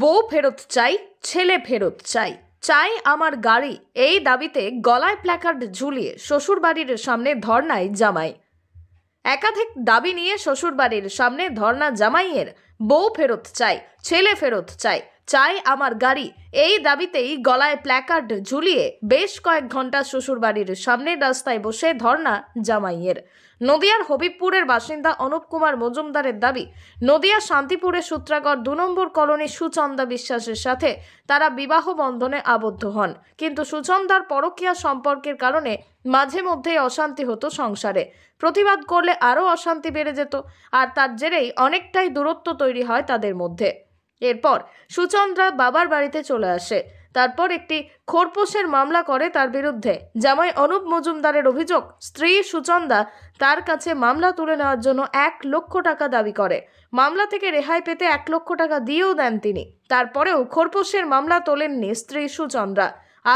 বউ ফেরত চাই ছেলে ফেরত চাই চাই আমার গাড়ি এই দাবিতে গলায় প্ল্যাকার্ড ঝুলিয়ে শ্বশুরবাড়ির সামনে ধর্নায় জামাই একাধিক দাবি নিয়ে শ্বশুরবাড়ির সামনে ধর্না জামাইয়ের বউ ফেরত চাই ছেলে ফেরত চাই চাই আমার গাড়ি এই দাবিতেই গলায় প্ল্যাকার্ড ঝুলিয়ে বেশ কয়েক ঘন্টা শ্বশুরবাড়ির সামনের রাস্তায় বসে ধর্না জামাইয়ের নদিয়ার হবিবপুরের বাসিন্দা অনুপ কুমার মজুমদারের দাবি নদিয়া শান্তিপুরে সূত্রাগর দু নম্বর কলোনি সুচন্দা বিশ্বাসের সাথে তারা বিবাহ বন্ধনে আবদ্ধ হন কিন্তু সুচন্দার পরকীয়া সম্পর্কের কারণে মাঝে মধ্যেই অশান্তি হতো সংসারে প্রতিবাদ করলে আরও অশান্তি বেড়ে যেত আর তার জেরেই অনেকটাই দূরত্ব তৈরি হয় তাদের মধ্যে এরপর সুচন্দ্রা বাবার বাড়িতে চলে আসে তারপর একটি খোরপোষের মামলা করে তার বিরুদ্ধে জামাই অনুপ মজুমদারের অভিযোগ স্ত্রী সুচন্দা তার কাছে মামলা তুলে নেওয়ার জন্য এক লক্ষ টাকা দাবি করে মামলা থেকে রেহাই পেতে এক লক্ষ টাকা দিয়েও দেন তিনি তারপরেও খোরপোষের মামলা তোলেননি স্ত্রী সুচন্দ্রা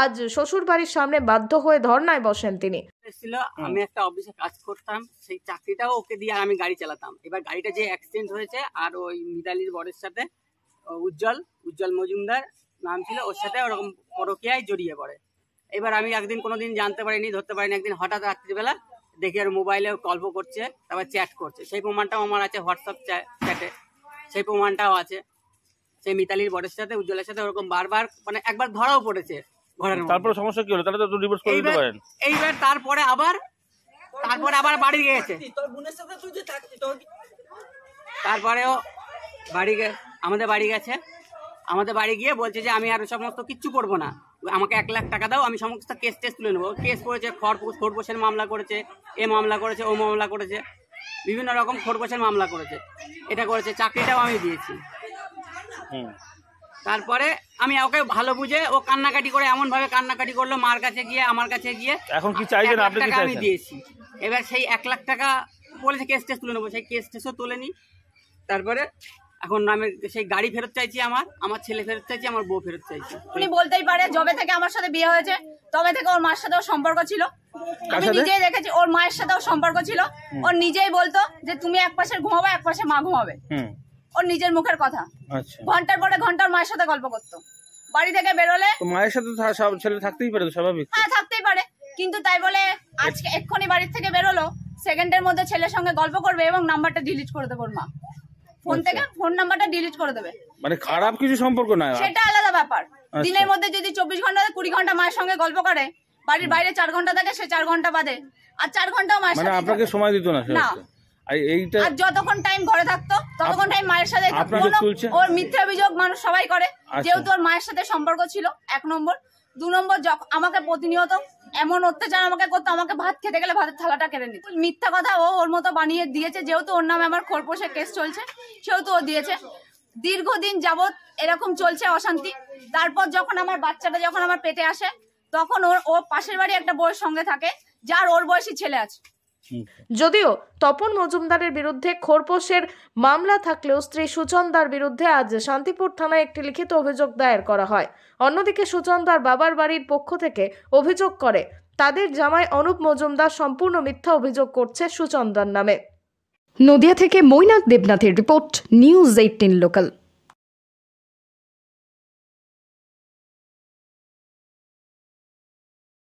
আজ শ্বশুর বাড়ির সামনে বাধ্য হয়ে ধর্নায় বসেন তিনি ছিল আমি একটা অফিসে কাজ করতাম সেই চাকরিটাও ওকে দিয়ে আমি গাড়ি চালাতাম এবার গাড়িটা যে অ্যাক্সিডেন্ট হয়েছে আর ওই মিতালির বরের সাথে উজ্জ্বল উজ্জ্বল মজুমদার নাম ছিল ওর সাথে ওরকম পরকিয়ায় জড়িয়ে পড়ে এবার আমি একদিন কোনো দিন জানতে পারিনি ধরতে পারিনি একদিন হঠাৎ রাত্রিবেলা দেখি আর মোবাইলে গল্প করছে তারপর চ্যাট করছে সেই প্রমাণটাও আমার আছে হোয়াটসঅ্যাপ চ্যাটে সেই প্রমাণটাও আছে সেই মিতালির বরের সাথে উজ্জ্বলের সাথে ওরকম বারবার মানে একবার ধরাও পড়েছে তারপরে সমস্যা কি হলো তাহলে তো করে দিতে পারেন এইবার তারপরে আবার তারপরে আবার বাড়ি গিয়েছে তারপরেও বাড়ি গিয়ে আমাদের বাড়ি গেছে আমাদের বাড়ি গিয়ে বলছে যে আমি আর সমস্ত কিচ্ছু করব না আমাকে এক লাখ টাকা দাও আমি সমস্ত কেস টেস তুলে নেবো কেস করেছে খড় খোরপোষের মামলা করেছে এ মামলা করেছে ও মামলা করেছে বিভিন্ন রকম খোরপোষের মামলা করেছে এটা করেছে চাকরিটাও আমি দিয়েছি তারপরে আমি ওকে ভালো বুঝে ও কান্নাকাটি করে এমন ভাবে কান্নাকাটি করলো মার কাছে গিয়ে আমার কাছে গিয়ে এখন কি চাইছেন আপনি আমি দিয়েছি এবার সেই এক লাখ টাকা বলেছে কেস টেস তুলে নেবো সেই কেস টেসও তুলে নি তারপরে এখন আমি সেই গাড়ি ফেরত চাইছি আমার আমার ছেলে ফেরত চাইছি আমার বউ ফেরত চাইছি উনি বলতেই পারে জবে থেকে আমার সাথে বিয়ে হয়েছে তবে থেকে ওর মার সাথেও সম্পর্ক ছিল আমি নিজেই দেখেছি ওর মায়ের সাথেও সম্পর্ক ছিল ওর নিজেই বলতো যে তুমি এক পাশে ঘুমাবে এক পাশে মা ঘুমাবে ওর নিজের মুখের কথা আচ্ছা। ঘন্টার পরে ঘন্টার মায়ের সাথে গল্প করতো বাড়ি থেকে বেরোলে মায়ের সাথে সব ছেলে থাকতেই পারে স্বাভাবিক হ্যাঁ থাকতেই পারে কিন্তু তাই বলে আজকে এক্ষুনি বাড়ির থেকে বেরোলো সেকেন্ডের মধ্যে ছেলের সঙ্গে গল্প করবে এবং নাম্বারটা ডিলিট করে দেবো মা ফোন আচ্ছা। থেকে ফোন নাম্বারটা ডিলিট করে দেবে মানে খারাপ কিছু সম্পর্ক নাই সেটা আলাদা ব্যাপার আচ্ছা। দিনের মধ্যে যদি চব্বিশ ঘন্টা কুড়ি ঘন্টা মায়ের সঙ্গে গল্প করে বাড়ির বাইরে চার ঘন্টা থাকে সে চার ঘন্টা বাদে আর চার ঘন্টাও মায়ের মানে সাথে আপনাকে সময় দিত না না এইটা আর যতক্ষণ টাইম ঘরে থাকতো ততক্ষণ টাইম মায়ের সাথে ওর মিথ্যা অভিযোগ মানুষ সবাই করে আচ্ছা। যেহেতু ওর মায়ের সাথে সম্পর্ক ছিল এক নম্বর দু নম্বর আমাকে প্রতিনিয়ত এমন অত্যাচার আমাকে করতো আমাকে ভাত খেতে গেলে ভাতের থালাটা কেড়ে নিত মিথ্যা কথা ও ওর মতো বানিয়ে দিয়েছে যেহেতু ওর নামে আমার খোরপোষে কেস চলছে সেহেতু ও দিয়েছে দীর্ঘদিন যাবৎ এরকম চলছে অশান্তি তারপর যখন আমার বাচ্চাটা যখন আমার পেটে আসে তখন ওর ও পাশের বাড়ি একটা বউয়ের সঙ্গে থাকে যার ওর বয়সী ছেলে আছে যদিও তপন মজুমদারের বিরুদ্ধে খোরপোশের মামলা থাকলেও স্ত্রী সুচন্দার বিরুদ্ধে আজ শান্তিপুর থানায় একটি লিখিত অভিযোগ দায়ের করা হয় অন্যদিকে সুচন্দার বাবার বাড়ির পক্ষ থেকে অভিযোগ করে তাদের জামাই অনুপ মজুমদার সম্পূর্ণ মিথ্যা অভিযোগ করছে সুচন্দার নামে নদিয়া থেকে মৈনাক দেবনাথের রিপোর্ট নিউজ এইটিন লোকাল